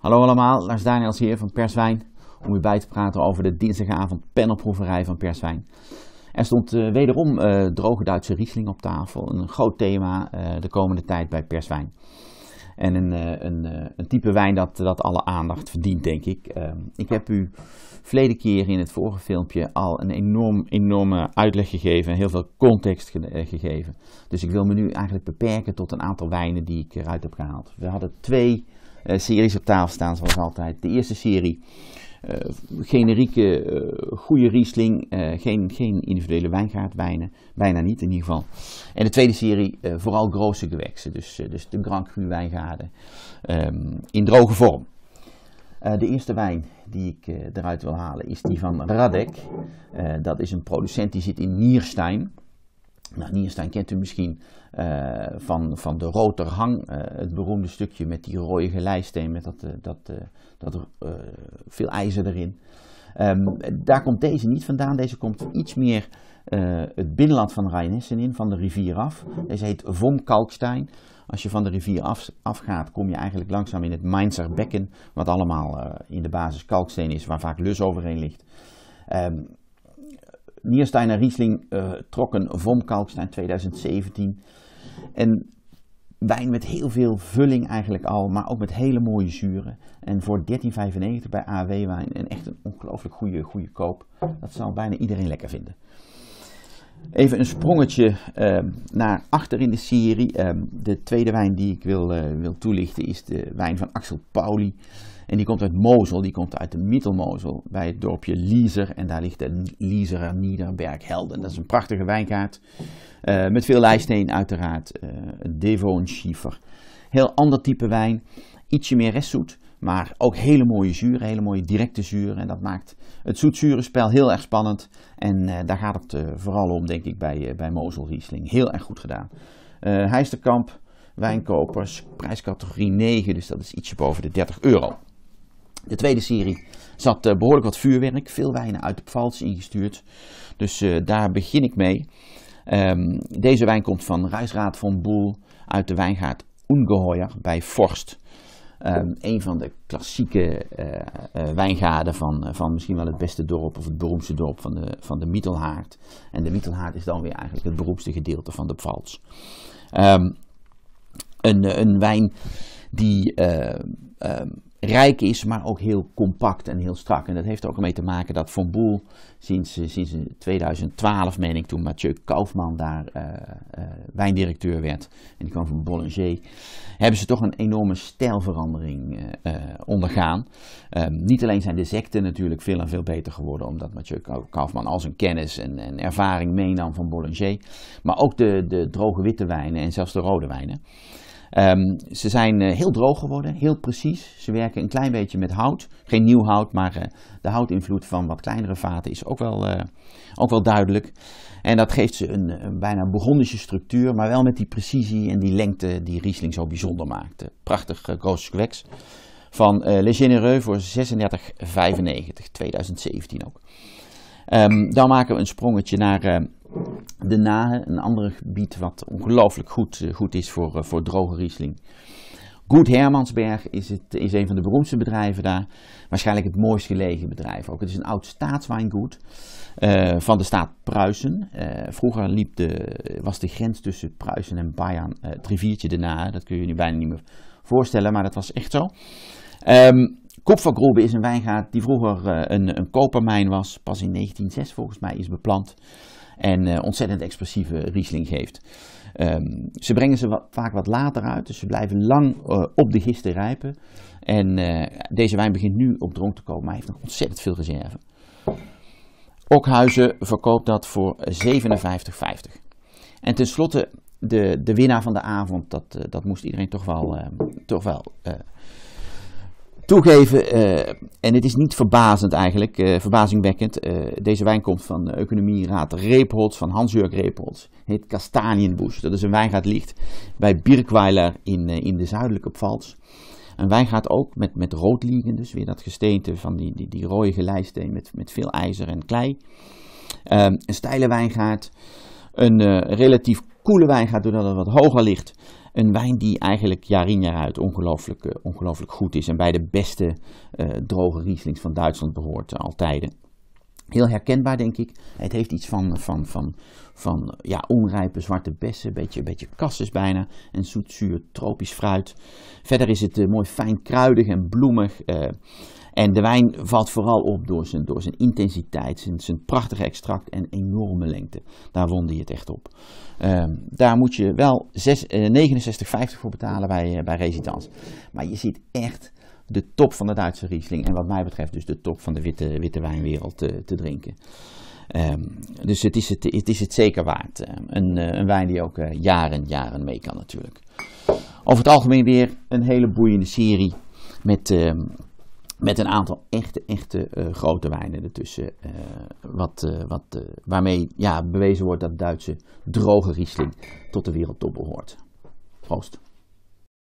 Hallo allemaal, Lars Daniels hier van Perswijn. Om u bij te praten over de dinsdagavond panelproeverij van Perswijn. Er stond eh, wederom eh, droge Duitse Riesling op tafel. Een groot thema eh, de komende tijd bij Perswijn. En een, een, een, type wijn dat, dat alle aandacht verdient, denk ik. Ehm, ik heb u verleden keer in het vorige filmpje al een enorm, enorme uitleg gegeven en heel veel context gegeven. Dus ik wil me nu eigenlijk beperken tot een aantal wijnen die ik eruit heb gehaald. We hadden twee eh, series op tafel staan, zoals altijd. De eerste serie. Eh, generieke, eh, goede Riesling, geen, geen individuele wijngaardwijnen, bijna niet in ieder geval. En de tweede serie, vooral grote geweksen, dus, dus de Grand Cru wijngaarden ehm, in droge vorm. de eerste wijn die ik eruit wil halen is die van Radek. dat is een producent die zit in Nierstein. Nou, Nierstein kent u misschien eh, van, van de Roterhang, uh, eh, het beroemde stukje met die rode geleisteen, met dat, eh, dat, dat veel ijzer erin. Ehm, daar komt deze niet vandaan, deze komt iets meer het binnenland van Rijnissen in, van de rivier af. Deze heet Vom Kalkstein. Als je van de rivier af, afgaat, kom je eigenlijk langzaam in het Mainzer bekken, wat allemaal in de basis kalksteen is, waar vaak lus overheen ligt. Ehm, Nierstein en Riesling uh, trokken Vomkalkstein 2017. En wijn met heel veel vulling eigenlijk al, maar ook met hele mooie zuren. En voor 13,95 bij AW wijn en echt een ongelooflijk goede, goede koop. Dat zal bijna iedereen lekker vinden. Even een sprongetje ehm, naar achter in de serie. Ehm, de tweede wijn die ik wil, eh, wil toelichten is de wijn van Axel Pauli. En die komt uit Mosel, die komt uit de Mittelmozel bij het dorpje Lieser En daar ligt de Niederberg Helden. Dat is een prachtige wijnkaart. Eh, met veel lijsteen uiteraard. Uh, Devon Schiefer. Heel ander type wijn. Ietsje meer restzoet. Maar ook hele mooie zuren, hele mooie directe zuren. En dat maakt het zoetzure spel heel erg spannend. En eh, daar gaat het vooral om, denk ik, bij, uh, bij Mosel Riesling. Heel erg goed gedaan. Heisterkamp, wijnkopers, prijscategorie 9. Dus dat is ietsje boven de 30 euro. De tweede serie zat eh, behoorlijk wat vuurwerk, veel wijnen uit de Pfalz ingestuurd. Dus eh, daar begin ik mee. Ehm, deze wijn komt van Ruisraad van Boel uit de wijngaard Ungeheuer bij Forst. Ehm, een van de klassieke uh, wijngaarden van, van misschien wel het beste dorp of het beroemdste dorp van de, van de Mietelhaard. En de Mietelhaard is dan weer eigenlijk het beroemdste gedeelte van de Pfalz. Ehm, een, een wijn die rijk is, maar ook heel compact en heel strak. En dat heeft er ook mee te maken dat van Boel sinds, eh, sinds 2012, meen ik, toen Mathieu Kaufman daar eh, eh, wijndirecteur werd, en die kwam van Bollinger, hebben ze toch een enorme stijlverandering ondergaan. Ehm, niet alleen zijn de secten natuurlijk veel en veel beter geworden, omdat Mathieu Kaufman al zijn kennis en, en ervaring meenam van Bollinger, maar ook de, de droge witte wijnen en zelfs de rode wijnen. Ehm, ze zijn eh, heel droog geworden, heel precies. Ze werken een klein beetje met hout. Geen nieuw hout, maar uh, de houtinvloed van wat kleinere vaten is ook wel, eh, ook wel duidelijk. En dat geeft ze een, een bijna Burgondische structuur, maar wel met die precisie en die lengte die Riesling zo bijzonder maakt. Prachtig groot kweks van uh, Le Généreux voor 36,95, 2017 ook. Ehm, dan maken we een sprongetje naar de Nahe, een ander gebied wat ongelooflijk goed, eh, goed is voor, eh, voor droge riesling. Goed Hermansberg is, het, is een van de beroemdste bedrijven daar. Waarschijnlijk het mooist gelegen bedrijf ook. Het is een oud staatswijngoed eh, van de staat Pruisen. vroeger liep de, was de grens tussen Pruisen en Bayern uh, het riviertje daarna. Dat kun je je nu bijna niet meer voorstellen, maar dat was echt zo. Um, is een wijngaard die vroeger een, een kopermijn was. Pas in 1906 volgens mij is beplant en eh, ontzettend expressieve Riesling geeft. Ehm, ze brengen ze vaak wat later uit, dus ze blijven lang eh, op de gisten rijpen. En eh, deze wijn begint nu op dronk te komen, maar hij heeft nog ontzettend veel reserve. Okhuizen verkoopt dat voor 57,50. En tenslotte de, de winnaar van de avond, dat, dat moest iedereen toch wel, ehm, toch wel toegeven, eh, en het is niet verbazend eigenlijk, eh, verbazingwekkend. Eh, deze wijn komt van de Economieraad Reepholz, van Hans-Jurk Reepholz. Heet Kastanienbus. Dat is een wijngaard ligt bij Birkweiler in, in de zuidelijke Pfalz. Een wijngaard ook met, met rood liegen, dus weer dat gesteente van die, die, die rode geleisteen met, met veel ijzer en klei. Ehm, een steile wijngaard, een relatief koele wijngaard doordat het wat hoger ligt een wijn die eigenlijk jaar in jaar uit ongelooflijk, eh, ongelooflijk goed is. En bij de beste eh, droge Rieslings van Duitsland behoort eh, altijd. Heel herkenbaar, denk ik. Het heeft iets van, van, van, van ja, onrijpe zwarte bessen, een beetje, beetje bijna. En zuur, tropisch fruit. Verder is het mooi fijn kruidig en bloemig. En de wijn valt vooral op door zijn, door zijn intensiteit, zijn, zijn prachtige extract en enorme lengte. Daar wonde je het echt op. Ehm, daar moet je wel 6, 69,50 eh, voor betalen bij, eh, bij Residence. Maar je ziet echt de top van de Duitse Riesling. En wat mij betreft dus de top van de witte, witte wijnwereld te, te drinken. Ehm, dus het is het, het is het zeker waard. Eh, een, een, wijn die ook uh, jaren, jaren mee kan natuurlijk. Over het algemeen weer een hele boeiende serie met ehm, met een aantal echte, echte eh, grote wijnen ertussen. Uh, wat, eh, wat, waarmee ja, bewezen wordt dat Duitse droge Riesling tot de wereldtop behoort. Proost.